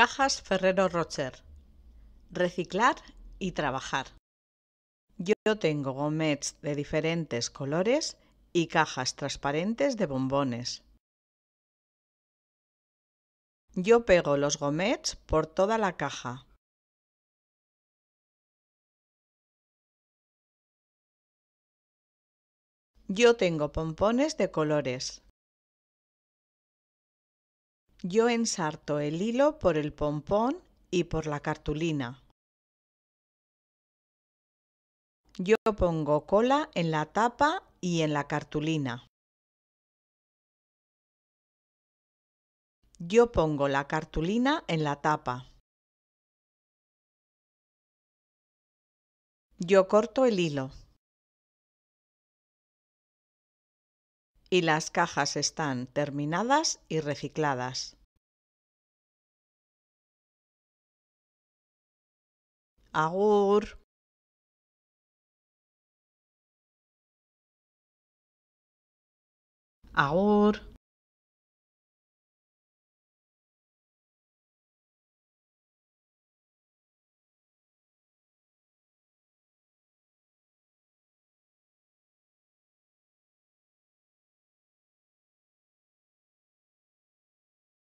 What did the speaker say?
Cajas Ferrero Rocher. Reciclar y trabajar. Yo tengo gomets de diferentes colores y cajas transparentes de bombones. Yo pego los gomets por toda la caja. Yo tengo pompones de colores. Yo ensarto el hilo por el pompón y por la cartulina. Yo pongo cola en la tapa y en la cartulina. Yo pongo la cartulina en la tapa. Yo corto el hilo. y las cajas están terminadas y recicladas.